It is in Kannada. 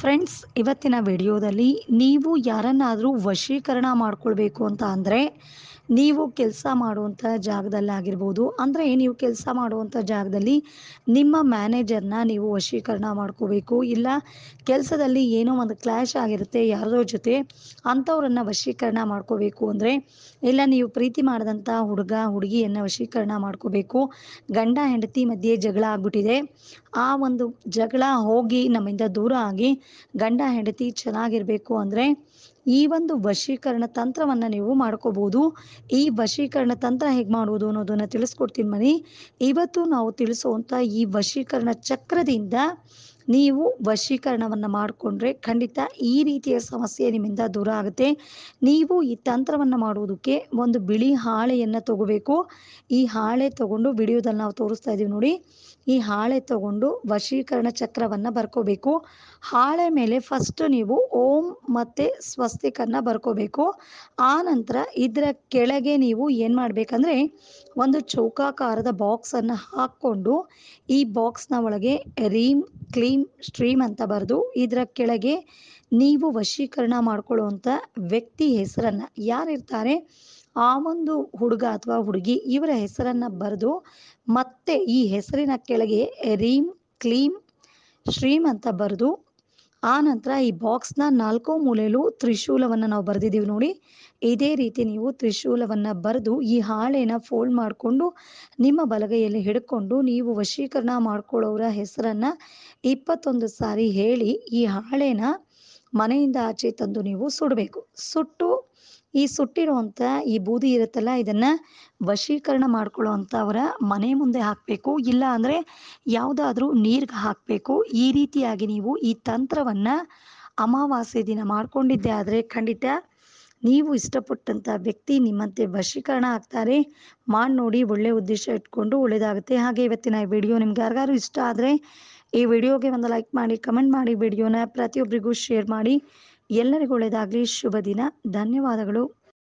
ಫ್ರೆಂಡ್ಸ್ ಇವತ್ತಿನ ವಿಡಿಯೋದಲ್ಲಿ ನೀವು ಯಾರನ್ನಾದರೂ ವಶೀಕರಣ ಮಾಡ್ಕೊಳ್ಬೇಕು ಅಂತ ಅಂದರೆ ನೀವು ಕೆಲಸ ಮಾಡುವಂಥ ಜಾಗದಲ್ಲಿ ಆಗಿರ್ಬೋದು ಅಂದರೆ ನೀವು ಕೆಲಸ ಮಾಡುವಂಥ ಜಾಗದಲ್ಲಿ ನಿಮ್ಮ ಮ್ಯಾನೇಜರ್ನ ನೀವು ವಶೀಕರಣ ಮಾಡ್ಕೋಬೇಕು ಇಲ್ಲ ಕೆಲಸದಲ್ಲಿ ಏನೋ ಒಂದು ಕ್ಲಾಶ್ ಆಗಿರುತ್ತೆ ಯಾರದೋ ಜೊತೆ ಅಂಥವ್ರನ್ನ ವಶೀಕರಣ ಮಾಡ್ಕೋಬೇಕು ಅಂದರೆ ಇಲ್ಲ ನೀವು ಪ್ರೀತಿ ಮಾಡಿದಂಥ ಹುಡುಗ ಹುಡುಗಿಯನ್ನು ವಶೀಕರಣ ಮಾಡ್ಕೋಬೇಕು ಗಂಡ ಹೆಂಡತಿ ಮಧ್ಯೆ ಜಗಳ ಆಗ್ಬಿಟ್ಟಿದೆ ಆ ಒಂದು ಜಗಳ ಹೋಗಿ ನಮ್ಮಿಂದ ದೂರ ಆಗಿ ಗಂಡ ಹೆಂಡತಿ ಚೆನ್ನಾಗಿರಬೇಕು ಅಂದರೆ ಈ ಒಂದು ವಶೀಕರಣ ತಂತ್ರವನ್ನು ನೀವು ಮಾಡ್ಕೋಬಹುದು ಈ ವಶೀಕರಣ ತಂತ್ರ ಹೇಗೆ ಮಾಡುವುದು ಅನ್ನೋದನ್ನ ತಿಳಿಸ್ಕೊಡ್ತೀನಿ ಮನಿ ಇವತ್ತು ನಾವು ತಿಳಿಸುವಂತ ಈ ವಶೀಕರಣ ಚಕ್ರದಿಂದ ನೀವು ವಶೀಕರಣವನ್ನು ಮಾಡಿಕೊಂಡ್ರೆ ಖಂಡಿತ ಈ ರೀತಿಯ ಸಮಸ್ಯೆ ನಿಮ್ಮಿಂದ ದೂರ ಆಗುತ್ತೆ ನೀವು ಈ ತಂತ್ರವನ್ನು ಮಾಡುವುದಕ್ಕೆ ಒಂದು ಬಿಳಿ ಹಾಳೆಯನ್ನು ತಗೋಬೇಕು ಈ ಹಾಳೆ ತಗೊಂಡು ವಿಡಿಯೋದಲ್ಲಿ ನಾವು ತೋರಿಸ್ತಾ ಇದೀವಿ ನೋಡಿ ಈ ಹಾಳೆ ತಗೊಂಡು ವಶೀಕರಣ ಚಕ್ರವನ್ನು ಬರ್ಕೋಬೇಕು ಹಾಳೆ ಮೇಲೆ ಫಸ್ಟ್ ನೀವು ಓಂ ಮತ್ತು ಸ್ವಸ್ತಿಕನ್ನು ಬರ್ಕೋಬೇಕು ಆ ನಂತರ ಇದರ ಕೆಳಗೆ ನೀವು ಏನು ಮಾಡಬೇಕಂದ್ರೆ ಒಂದು ಚೌಕಾಕಾರದ ಬಾಕ್ಸನ್ನು ಹಾಕ್ಕೊಂಡು ಈ ಬಾಕ್ಸ್ನ ಒಳಗೆ ರೀಮ್ ಕ್ಲೀಮ್ ಸ್ಟ್ರೀಮ್ ಅಂತ ಬರೆದು ಇದರ ಕೆಳಗೆ ನೀವು ವಶೀಕರಣ ಮಾಡ್ಕೊಳ್ಳುವಂಥ ವ್ಯಕ್ತಿ ಹೆಸರನ್ನು ಯಾರಿರ್ತಾರೆ ಆ ಒಂದು ಹುಡುಗ ಅಥವಾ ಹುಡುಗಿ ಇವರ ಹೆಸರನ್ನು ಬರೆದು ಮತ್ತೆ ಈ ಹೆಸರಿನ ಕೆಳಗೆ ರೀಮ್ ಕ್ಲೀಮ್ ಸ್ಟ್ರೀಮ್ ಅಂತ ಬರೆದು ಆ ನಂತರ ಈ ಬಾಕ್ಸ್ನ ನಾಲ್ಕು ಮೂಲೆಯಲ್ಲೂ ತ್ರಿಶೂಲವನ್ನು ನಾವು ಬರೆದಿದ್ದೀವಿ ನೋಡಿ ಇದೇ ರೀತಿ ನೀವು ತ್ರಿಶೂಲವನ್ನು ಬರೆದು ಈ ಹಾಳೆನ ಫೋಲ್ಡ್ ಮಾಡಿಕೊಂಡು ನಿಮ್ಮ ಬಲಗೈಯಲ್ಲಿ ಹಿಡ್ಕೊಂಡು ನೀವು ವಶೀಕರಣ ಮಾಡ್ಕೊಳ್ಳೋರ ಹೆಸರನ್ನು ಇಪ್ಪತ್ತೊಂದು ಸಾರಿ ಹೇಳಿ ಈ ಹಾಳೆನ ಮನೆಯಿಂದ ಆಚೆ ತಂದು ನೀವು ಸುಡಬೇಕು ಸುಟ್ಟು ಈ ಸುಟ್ಟಿರುವಂಥ ಈ ಬೂದಿ ಇರುತ್ತಲ್ಲ ಇದನ್ನ ವಶೀಕರಣ ಅಂತ ಅವರ ಮನೆ ಮುಂದೆ ಹಾಕ್ಬೇಕು ಇಲ್ಲ ಅಂದ್ರೆ ಯಾವುದಾದ್ರೂ ನೀರಿಗೆ ಹಾಕ್ಬೇಕು ಈ ರೀತಿಯಾಗಿ ನೀವು ಈ ತಂತ್ರವನ್ನ ಅಮಾವಾಸ್ಯ ದಿನ ಮಾಡ್ಕೊಂಡಿದ್ದೆ ಆದ್ರೆ ಖಂಡಿತ ನೀವು ಇಷ್ಟಪಟ್ಟಂತ ವ್ಯಕ್ತಿ ನಿಮ್ಮಂತೆ ವಶೀಕರಣ ಆಗ್ತಾರೆ ಮಾಡಿ ನೋಡಿ ಒಳ್ಳೆ ಉದ್ದೇಶ ಇಟ್ಕೊಂಡು ಒಳ್ಳೇದಾಗುತ್ತೆ ಹಾಗೆ ಇವತ್ತಿನ ಈ ವಿಡಿಯೋ ನಿಮ್ಗೆ ಯಾರಿಗಾರು ಇಷ್ಟ ಆದ್ರೆ ಈ ವಿಡಿಯೋಗೆ ಒಂದು ಲೈಕ್ ಮಾಡಿ ಕಮೆಂಟ್ ಮಾಡಿ ವಿಡಿಯೋನ ಪ್ರತಿಯೊಬ್ಬರಿಗೂ ಶೇರ್ ಮಾಡಿ ಎಲ್ಲರಿಗೂ ಒಳ್ಳೆಯದಾಗಲಿ ಶುಭ ದಿನ ಧನ್ಯವಾದಗಳು